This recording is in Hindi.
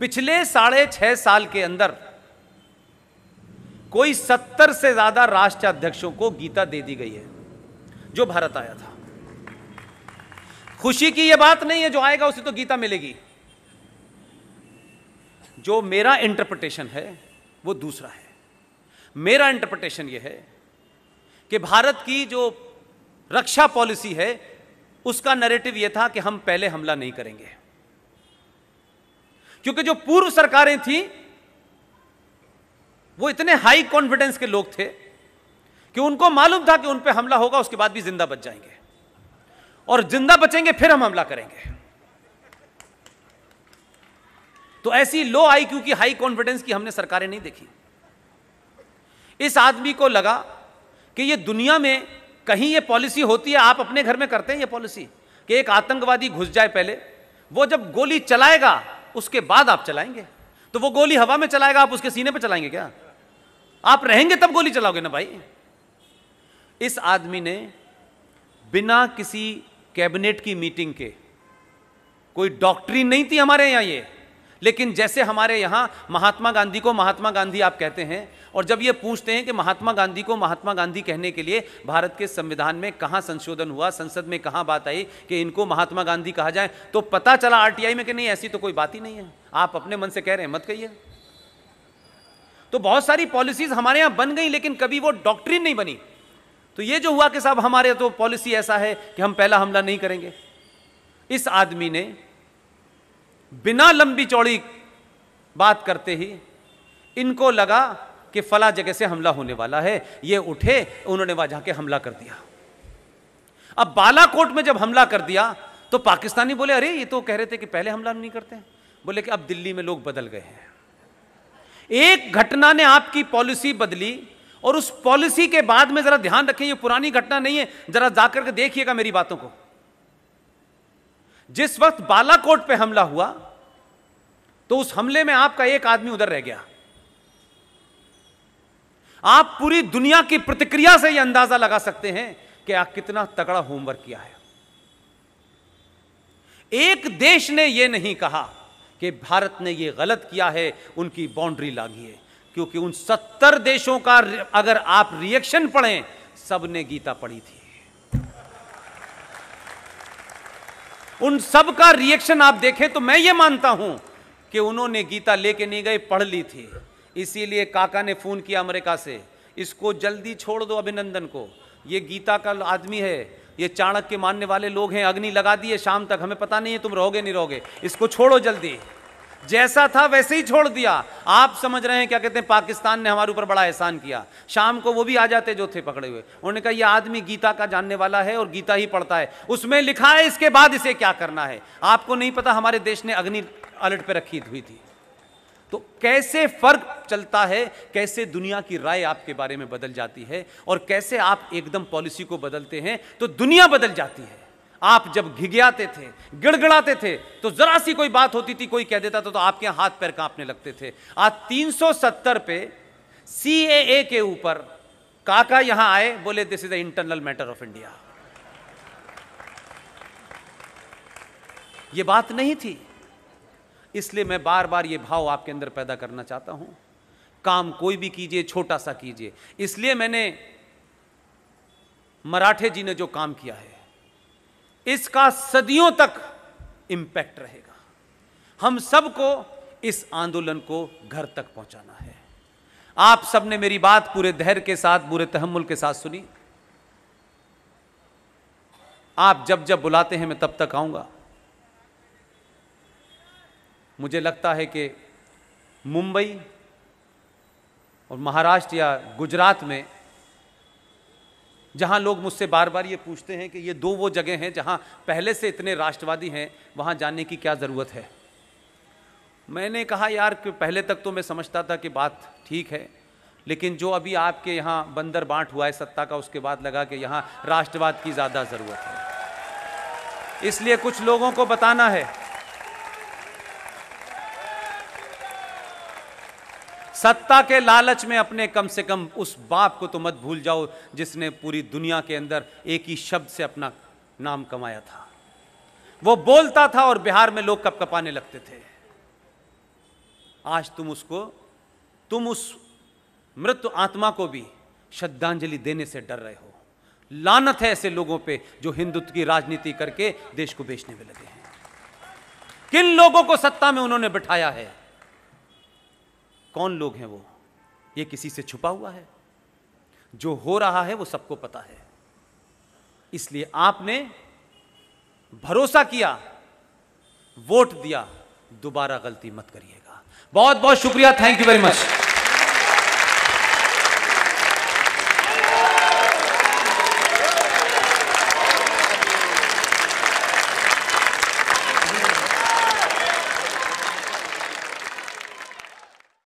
पिछले साढ़े छह साल के अंदर कोई सत्तर से ज्यादा राष्ट्राध्यक्षों को गीता दे दी गई है जो भारत आया था खुशी की यह बात नहीं है जो आएगा उसे तो गीता मिलेगी जो मेरा इंटरप्रिटेशन है वो दूसरा है मेरा इंटरप्रिटेशन यह है कि भारत की जो रक्षा पॉलिसी है उसका नैरेटिव यह था कि हम पहले हमला नहीं करेंगे क्योंकि जो पूर्व सरकारें थी वो इतने हाई कॉन्फिडेंस के लोग थे कि उनको मालूम था कि उन पर हमला होगा उसके बाद भी जिंदा बच जाएंगे और जिंदा बचेंगे फिर हम हमला करेंगे तो ऐसी लो आई क्योंकि हाई कॉन्फिडेंस की हमने सरकारें नहीं देखी इस आदमी को लगा कि ये दुनिया में कहीं ये पॉलिसी होती है आप अपने घर में करते हैं ये पॉलिसी कि एक आतंकवादी घुस जाए पहले वो जब गोली चलाएगा उसके बाद आप चलाएंगे तो वो गोली हवा में चलाएगा आप उसके सीने पर चलाएंगे क्या आप रहेंगे तब गोली चलाओगे ना भाई इस आदमी ने बिना किसी कैबिनेट की मीटिंग के कोई डॉक्टरी नहीं थी हमारे यहां ये लेकिन जैसे हमारे यहाँ महात्मा गांधी को महात्मा गांधी आप कहते हैं और जब ये पूछते हैं कि महात्मा गांधी को महात्मा गांधी कहने के लिए भारत के संविधान में कहाँ संशोधन हुआ संसद में कहाँ बात आई कि इनको महात्मा गांधी कहा जाए तो पता चला आरटीआई में कि नहीं ऐसी तो कोई बात ही नहीं है आप अपने मन से कह रहे हैं मत कहिए तो बहुत सारी पॉलिसीज हमारे यहाँ बन गई लेकिन कभी वो डॉक्ट्रिन नहीं बनी तो ये जो हुआ कि साहब हमारे तो पॉलिसी ऐसा है कि हम पहला हमला नहीं करेंगे इस आदमी ने बिना लंबी चौड़ी बात करते ही इनको लगा कि फला जगह से हमला होने वाला है ये उठे उन्होंने वहां जाके हमला कर दिया अब बालाकोट में जब हमला कर दिया तो पाकिस्तानी बोले अरे ये तो कह रहे थे कि पहले हमला नहीं करते बोले कि अब दिल्ली में लोग बदल गए हैं एक घटना ने आपकी पॉलिसी बदली और उस पॉलिसी के बाद में जरा ध्यान रखें ये पुरानी घटना नहीं है जरा जाकर के देखिएगा मेरी बातों को जिस वक्त बालाकोट पे हमला हुआ तो उस हमले में आपका एक आदमी उधर रह गया आप पूरी दुनिया की प्रतिक्रिया से यह अंदाजा लगा सकते हैं कि आप कितना तगड़ा होमवर्क किया है एक देश ने यह नहीं कहा कि भारत ने यह गलत किया है उनकी बाउंड्री लागी है क्योंकि उन सत्तर देशों का अगर आप रिएक्शन पढ़ें सब ने गीता पढ़ी थी उन सब का रिएक्शन आप देखें तो मैं ये मानता हूं कि उन्होंने गीता लेके नहीं गए पढ़ ली थी इसीलिए काका ने फ़ोन किया अमेरिका से इसको जल्दी छोड़ दो अभिनंदन को ये गीता का आदमी है ये चाणक्य मानने वाले लोग हैं अग्नि लगा दिए शाम तक हमें पता नहीं है तुम रहोगे नहीं रहोगे इसको छोड़ो जल्दी जैसा था वैसे ही छोड़ दिया आप समझ रहे हैं क्या कहते हैं पाकिस्तान ने हमारे ऊपर बड़ा एहसान किया शाम को वो भी आ जाते जो थे पकड़े हुए उन्होंने कहा यह आदमी गीता का जानने वाला है और गीता ही पढ़ता है उसमें लिखा है इसके बाद इसे क्या करना है आपको नहीं पता हमारे देश ने अग्नि अलर्ट पर रखी हुई थी तो कैसे फर्क चलता है कैसे दुनिया की राय आपके बारे में बदल जाती है और कैसे आप एकदम पॉलिसी को बदलते हैं तो दुनिया बदल जाती है आप जब घिघियाते थे गिड़गिड़ाते थे तो जरा सी कोई बात होती थी कोई कह देता था तो आपके हाथ पैर कांपने लगते थे आज 370 पे ए के ऊपर काका यहां आए बोले this is the internal matter of India यह बात नहीं थी इसलिए मैं बार बार ये भाव आपके अंदर पैदा करना चाहता हूं काम कोई भी कीजिए छोटा सा कीजिए इसलिए मैंने मराठे जी ने जो काम किया है इसका सदियों तक इंपैक्ट रहेगा हम सबको इस आंदोलन को घर तक पहुंचाना है आप सबने मेरी बात पूरे धैर्य के साथ पूरे तहमुल के साथ सुनी आप जब जब बुलाते हैं मैं तब तक आऊंगा मुझे लगता है कि मुंबई और महाराष्ट्र या गुजरात में जहाँ लोग मुझसे बार बार ये पूछते हैं कि ये दो वो जगह हैं जहाँ पहले से इतने राष्ट्रवादी हैं वहाँ जाने की क्या ज़रूरत है मैंने कहा यार कि पहले तक तो मैं समझता था कि बात ठीक है लेकिन जो अभी आपके यहाँ बंदर बांट हुआ है सत्ता का उसके बाद लगा कि यहाँ राष्ट्रवाद की ज़्यादा ज़रूरत है इसलिए कुछ लोगों को बताना है सत्ता के लालच में अपने कम से कम उस बाप को तो मत भूल जाओ जिसने पूरी दुनिया के अंदर एक ही शब्द से अपना नाम कमाया था वो बोलता था और बिहार में लोग कप कपाने लगते थे आज तुम उसको तुम उस मृत आत्मा को भी श्रद्धांजलि देने से डर रहे हो लानत है ऐसे लोगों पे जो हिंदुत्व की राजनीति करके देश को बेचने में लगे हैं किन लोगों को सत्ता में उन्होंने बिठाया है कौन लोग हैं वो ये किसी से छुपा हुआ है जो हो रहा है वो सबको पता है इसलिए आपने भरोसा किया वोट दिया दोबारा गलती मत करिएगा बहुत बहुत शुक्रिया थैंक यू वेरी मच